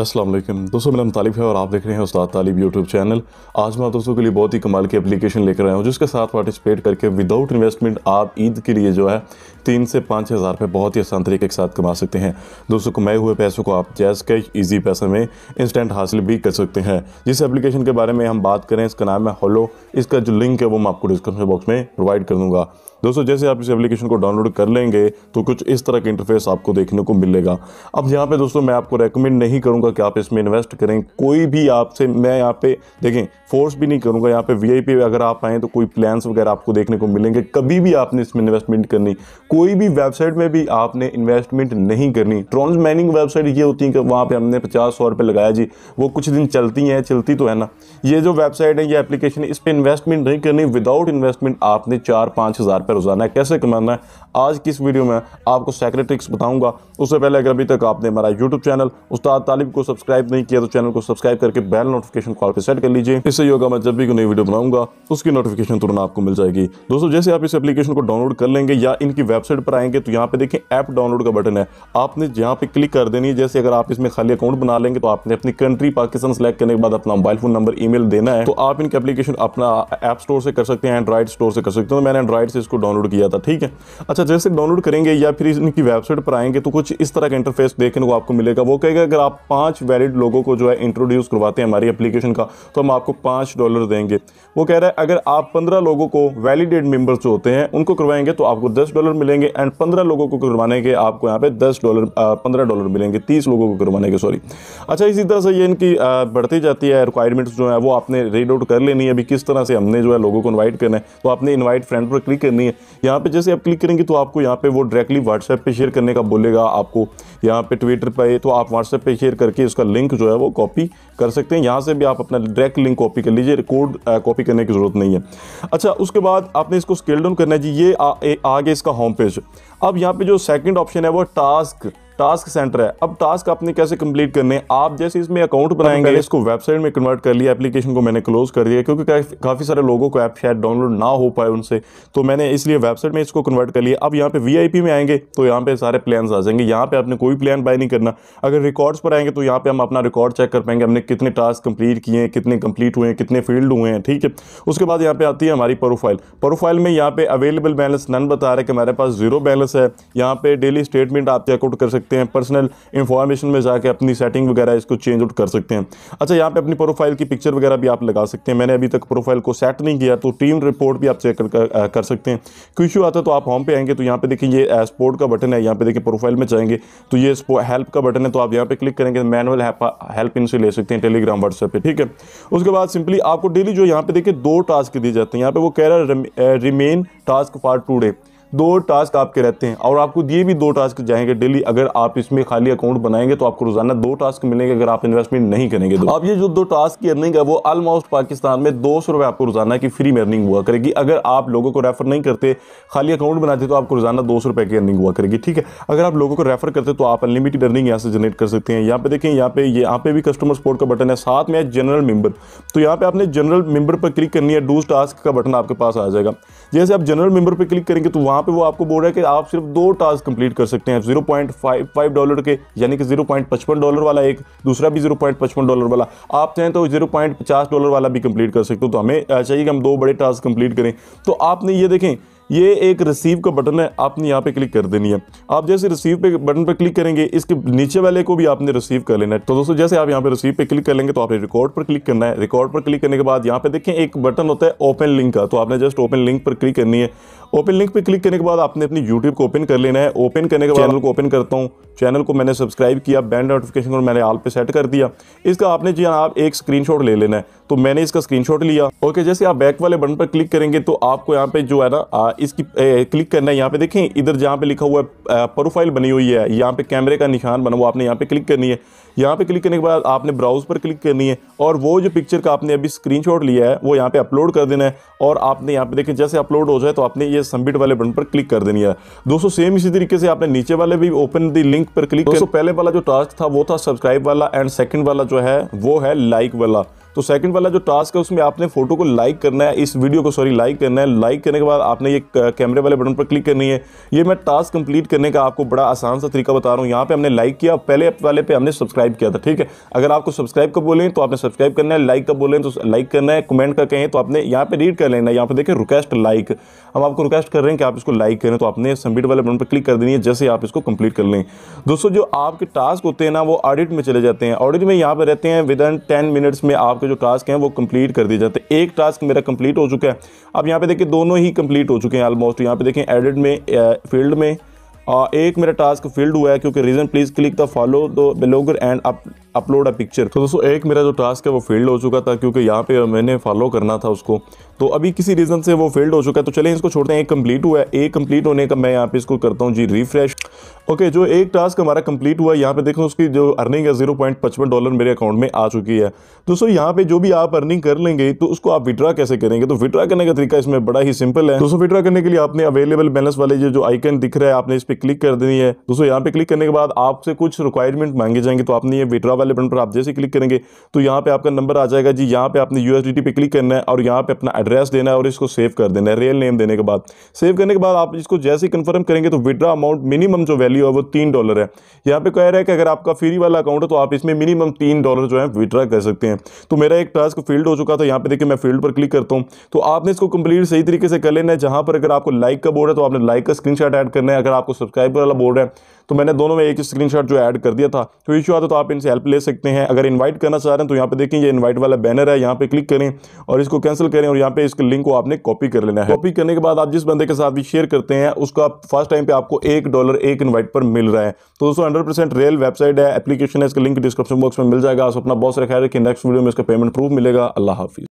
असलम दोस्तों मेरा नाम तालिब है और आप देख रहे हैं उस्ताद तालिब यूट्यूब चैनल आज मैं दोस्तों के लिए बहुत ही कमाल की एप्लीकेशन लेकर आया हूँ जिसके साथ पार्टिसिपेट करके विदाउट इन्वेस्टमेंट आप ईद के लिए जो है तीन से पाँच हज़ार रुपये बहुत ही आसान तरीके के साथ कमा सकते हैं दोस्तों कमाए हुए पैसों को आप जैस कैश ईजी पैसे में इंस्टेंट हासिल भी कर सकते हैं जिस एप्लीकेशन के बारे में हम बात करें इसका नाम है होलो इसका जो लिंक है वो मैं आपको डिस्क्रिप्शन बॉक्स में प्रोवाइड कर दूँगा दोस्तों जैसे आप इस एप्लीकेशन को डाउनलोड कर लेंगे तो कुछ इस तरह का इंटरफेस आपको देखने को मिलेगा अब यहाँ पे दोस्तों मैं आपको रेकमेंड नहीं करूँगा कि आप इसमें इन्वेस्ट करें कोई भी आपसे मैं यहाँ पे देखें फोर्स भी नहीं करूँगा यहाँ पे वी अगर आप आएँ तो कोई प्लान्स वगैरह आपको देखने को मिलेंगे कभी भी आपने इसमें इन्वेस्टमेंट करनी कोई भी वेबसाइट में भी आपने इन्वेस्टमेंट नहीं करनी ट्रॉन्स माइनिंग वेबसाइट ये होती है कि वहाँ पर हमने पचास सौ रुपये लगाया जी वो कुछ दिन चलती हैं चलती तो है ना ये जो वेबसाइट है ये एप्लीकेशन इस पर इन्वेस्टमेंट नहीं करनी विदाउट इन्वेस्टमेंट आपने चार पाँच हज़ार पे रोज़ाना है कैसे कमाना है आज की इस वीडियो में आपको सेक्रेट ट्रिक्स बताऊंगा उससे पहले अगर अभी तक आपने हमारा यूट्यूब चैनल उस्ताद तालिब को सब्सक्राइब नहीं किया तो चैनल को सब्सक्राइब करके बेल नोटिफिकेशन कॉल पर सेट कर लीजिए इससे होगा मैं जब भी कोई नई वीडियो बनाऊंगा उसकी नोटिफिकेशन तुरंत आपको मिल जाएगी दोस्तों जैसे आप इस एप्लीकेशन को डाउनलोड कर लेंगे या इनकी वेबसाइट पर आएंगे तो यहाँ पे देखें ऐप डाउनलोड का बटन है आपने यहाँ पे क्लिक कर देनी है जैसे अगर आप इसमें खाली अकाउंट बना लेंगे तो आपने अपनी कंट्री पाकिस्तान सेलेक्ट करने के बाद अपना मोबाइल फोन नंबर ईमेल देना है तो आप इनकी एप्लीकेशन अपना ऐप स्टोर से कर सकते हैं एंड्रॉइड स्टोर से कर सकते हैं तो मैंने एंड्रॉइड से इसको डाउनलोड किया था ठीक है अच्छा जैसे डाउनलोड करेंगे या फिर इनकी वेबसाइट पर आएंगे तो कुछ इस तरह का इंटरफेस देखने को आपको मिलेगा वो कहेगा अगर आप पाँच वैलिड लोगों को जो है इंट्रोड्यूस करवाते हैं हमारी अपलीकेशन का तो हम आपको पाँच डॉलर देंगे वो कह रहा है अगर आप पंद्रह लोगों को वैलिडेड मेम्बर जो होते हैं उनको करवाएंगे तो आपको दस डॉलर मिलेंगे एंड पंद्रह लोगों को करवाने के आपको यहाँ पे दस डॉलर पंद्रह डॉलर मिलेंगे तीस लोगों को करवाने के सॉरी अच्छा इसी तरह से ये इनकी बढ़ती जाती है रिक्वायरमेंट्स जो है वो आपने रीड आउट कर लेनी है अभी किस तरह से हमने जो है लोगों को इन्वाइट करना है तो आपने इन्वाइट फ्रेंड पर क्लिक करनी है है यहाँ पे जैसे आप क्लिक करेंगे तो आपको यहाँ पे वो डायरेक्टली व्हाट्सएप पे शेयर करने का बोलेगा आपको यहाँ पे ट्विटर पे तो आप व्हाट्सएप पे शेयर करके उसका लिंक जो है वो कॉपी कर सकते हैं यहाँ से भी आप अपना डायरेक्ट लिंक कॉपी कर लीजिए कोड कॉपी करने की ज़रूरत नहीं है अच्छा उसके बाद आपने इसको स्केल डाउन करना है जी ये आगे इसका होम पेज अब यहाँ पर जो सेकेंड ऑप्शन है वो टास्क टास्क सेंटर है अब टास्क आपने कैसे कंप्लीट करने हैं आप जैसे इसमें अकाउंट बनाएंगे इसको वेबसाइट में कन्वर्ट कर लिया एप्लीकेशन को मैंने क्लोज कर दिया क्योंकि काफ़ी सारे लोगों को ऐप शायद डाउनलोड ना हो पाए उनसे तो मैंने इसलिए वेबसाइट में इसको कन्वर्ट कर लिया अब यहाँ पे वी में आएंगे तो यहाँ पे सारे प्लान्स आ जाएंगे यहाँ पे आपने कोई प्लान बाय नहीं करना अगर रिकॉर्ड्स पर आएंगे तो यहाँ पे हम अपना रिकॉर्ड चेक कर पाएंगे हमने कितने टास्क कंप्लीट किए हैं कितने कंप्लीट हुए हैं कितने फील्ड हुए हैं ठीक है उसके बाद यहाँ पे आती है हमारी प्रोफाइल प्रोफाइल में यहाँ पे अवेलेबल बैलेंस नन बता रहे कि हमारे पास जीरो बैलेंस है यहाँ पे डेली स्टेटमेंट आप चेकआउट कर सकते सकते हैं पर्सनल इंफॉर्मेशन में जाकर अपनी सेटिंग वगैरह इसको चेंज आउट कर सकते हैं अच्छा यहाँ पे अपनी प्रोफाइल की पिक्चर वगैरह भी आप लगा सकते हैं मैंने अभी तक प्रोफाइल को सेट नहीं किया तो टीम रिपोर्ट भी आप चेक कर, कर सकते हैं कोई इशू आता है तो आप होम पे आएंगे तो यहाँ पे देखिए ये स्पोर्ट का बटन है यहाँ पे देखिए प्रोफाइल में जाएंगे तो ये हेल्प का बटन है तो आप यहाँ पे क्लिक करेंगे मैनुअल हेल्प इनसे ले सकते हैं टेलीग्राम व्हाट्सएप पर ठीक है उसके बाद सिंपली आपको डेली जो यहाँ पे देखिए दो टास्क दिए जाते हैं यहाँ पे वो कह रहा है रिमेन टास्क फॉर टूडे दो टास्क आपके रहते हैं और आपको दिए भी दो टास्क जाएंगे डेली अगर आप इसमें खाली अकाउंट बनाएंगे तो आपको रोजाना दो टास्क मिलेंगे अगर आप इन्वेस्टमेंट नहीं करेंगे तो अब ये जो दो टास्क की अर्निंग है वो ऑलमोस्ट पाकिस्तान में दो सौ रुपए आपको रोजाना की फ्री में अर्निंग हुआ करेगी अगर आप लोगों को रेफर नहीं करते खाली अकाउंट बनाते तो आपको रोजाना दो सौ की अर्निंग हुआ करेगी ठीक है अगर आप लोगों को रेफर करते तो आप अनलिमिटेड अर्निंग यहाँ से जनरेट कर सकते हैं यहाँ पे देखें यहाँ पे यहाँ पे भी कस्टमर सपोर्ट का बटन है साथ में जनरल मेंबर तो यहाँ पे आपने जनरल मेंबर पर क्लिक करनी है डूज टास्क का बटन आपके पास आ जाएगा जैसे आप जनरल मेंबर पर क्लिक करेंगे तो वहाँ यहाँ पे वो आपको बोल रहा है कि आप सिर्फ दो टास्क कंप्लीट कर सकते हैं zero point five five dollar के यानी कि जीरो पॉइंट पचपन डॉलर वाला एक दूसरा भी जीरो पॉइंट पचपन डॉलर वाला आप चाहें तो जीरो पॉइंट पचास डॉलर वाला भी कंप्लीट कर सकते हो तो हमें चाहिए कि हम दो बड़े टास्क कंप्लीट करें तो आपने ये देखें ये एक रिसीव का बटन है आपने यहाँ पे क्लिक कर देनी है आप जैसे रिसीव पे बटन पर क्लिक करेंगे इसके नीचे वाले को भी आपने रिसीव कर लेना है तो दोस्तों जैसे आप यहाँ पे रिसीव पे क्लिक कर लेंगे तो आपने रिकॉर्ड पर क्लिक करना है रिकॉर्ड पर क्लिक करने के बाद यहाँ पे देखें एक बटन होता है ओपन लिंक का तो आपने जस्ट ओपन लिंक पर क्लिक करनी है ओपन लिंक पर क्लिक करने के बाद आपने अपनी यूट्यूब को ओपन कर लेना है ओपन करने के बाद चैनल को ओपन करता हूँ चैनल को मैंने सब्सक्राइब किया बैंड नोटिफिकेशन को मैंने आल पे सेट कर दिया इसका आपने जी हाँ, आप एक स्क्रीनशॉट ले लेना है तो मैंने इसका स्क्रीनशॉट लिया ओके जैसे आप बैक वाले बटन पर क्लिक करेंगे तो आपको यहाँ पे जो है ना इसकी ए, क्लिक करना है यहाँ पे देखें इधर जहाँ पे लिखा हुआ है प्रोफाइल बनी हुई है यहाँ पे कैमरे का निशान बना हुआ आपने यहाँ पे क्लिक करनी है यहाँ पे क्लिक करने के बाद आपने ब्राउज़ पर क्लिक करनी है और वो जो पिक्चर का आपने अभी स्क्रीनशॉट लिया है वो यहाँ पे अपलोड कर देना है और आपने यहाँ पे देखें जैसे अपलोड हो जाए तो आपने ये सबमिट वाले बटन पर क्लिक कर देनी है दोस्तों सेम इसी तरीके से आपने नीचे वाले भी ओपन दी लिंक पर क्लिक दोस्तों पहले वाला जो टास्क था वो था सब्सक्राइब वाला एंड सेकेंड वाला जो है वो है लाइक वाला तो सेकंड वाला जो टास्क है उसमें आपने फोटो को लाइक करना है इस वीडियो को सॉरी लाइक करना है लाइक करने के बाद आपने ये कैमरे वाले बटन पर क्लिक करनी है ये मैं टास्क कंप्लीट करने का आपको बड़ा आसान सा तरीका बता रहा हूँ यहाँ पे हमने लाइक किया पहले वाले पे हमने सब्सक्राइब किया था ठीक है अगर आपको सब्सक्राइब का बोलें तो आपने सब्सक्राइब करना है लाइक का बोलें तो लाइक करना है कमेंट का कहें तो आपने यहाँ पे रीड कर लेना है यहाँ पर देखें रिक्वेस्ट लाइक हम आपको रिक्वेस्ट कर रहे हैं कि आप इसको लाइक करें तो आपने सबमिट वाले बटन पर क्लिक कर देनी है जैसे आप इसको कंप्लीट कर लें दोस्तों जो आपके टास्क होते हैं ना वो ऑडिट में चले जाते हैं ऑडिट में यहाँ पर रहते हैं विद इन टेन मिनट्स में आप आपके जो टास्क हैं वो कंप्लीट कर दिए जाते हैं एक टास्क मेरा कंप्लीट हो चुका है अब यहाँ पे देखिए दोनों ही कंप्लीट हो चुके हैं ऑलमोस्ट यहाँ पे देखें एडिट में फील्ड में एक मेरा टास्क फील्ड हुआ है क्योंकि reason please click the follow the blogger and up upload a picture तो दोस्तों एक मेरा जो टास्क है वो फेल्ड हो चुका था क्योंकि यहाँ पे मैंने फॉलो करना था उसको तो अभी किसी रीज़न से वो फेल्ड हो चुका है तो चले इसको छोड़ते हैं एक कंप्लीट हुआ है एक कंप्लीट होने का मैं यहाँ पे इसको करता हूँ जी रिफ्रेश ओके जो एक टास्क हमारा कंप्लीट हुआ है यहाँ पे देखो उसकी जो अर्निंग है जीरो पॉइंट पचपन डॉलर मेरे अकाउंट में आ चुकी है दोस्तों यहाँ पे जो भी आप अर्निंग कर लेंगे तो उसको आप विड्रा कैसे करेंगे तो विड्रा करने का तरीका इसमें बड़ा ही सिंपल है दोस्तों विड्रा करने के लिए आपने अवेलेबल बैलेंस वाले जो आइकन दिख रहा है आपने इस पर क्लिक कर देनी है दोस्तों यहाँ पे क्लिक करने के बाद आपसे कुछ रिक्वायरमेंट मांगे जाएंगे तो आपने ये विड्रा वाले बटन पर आप जैसे क्लिक करेंगे तो यहाँ पे आपका नंबर आ जाएगा जी यहाँ पे आपने यू पे क्लिक करना है और यहाँ पे अपना एड्रेस देना है और इसको सेव कर देना है रियल नेम देने के बाद सेव करने के बाद आप इसको जैसे ही कन्फर्म करेंगे तो विड्रा अमाउंट मिनिमम जो वैल्यू है वो तीन डॉलर है यहाँ पे कह रहा है कि अगर आपका फ्री वाला अकाउंट है तो आप इसमें मिनिमम तीन डॉलर जो है विड्रा कर सकते हैं तो मेरा एक टास्क फील्ड हो चुका था यहाँ पे देखिए मैं फील्ड पर क्लिक करता हूँ तो आपने इसको कंप्लीट सही तरीके से कर लेना है जहाँ पर अगर आपको लाइक का बोर्ड है तो आपने लाइक का स्क्रीन ऐड करना है अगर आपको सब्सक्राइब वाला बोर्ड है तो मैंने दोनों में एक स्क्रीनशॉट जो ऐड कर दिया था तो इशू आता तो आप इनसे हेल्प ले सकते हैं अगर इन्वाइट करना चाह रहे हैं तो यहाँ पे देखें ये इन्वाइट वाला बैनर है यहाँ पे क्लिक करें और इसको कैंसिल करें और यहाँ पे इसके लिंक को आपने कॉपी कर लेना है कॉपी करने के बाद आप जिस बंदे के साथ भी शेयर करते हैं उसका फर्स्ट टाइम पे आपको एक डॉलर एक इन्वाइट पर मिल रहा है तो दोस्तों हंड्रेड परसेंट रियल वेबसाइट है एप्लीकेशन है इसका लिंक डिस्क्रिप्शन बॉक्स में मिल जाएगा अपना बॉस रखा है कि नेक्स्ट वीडियो में इसका पेमेंट प्रूफ मिलेगा अल्लाह हाफिज़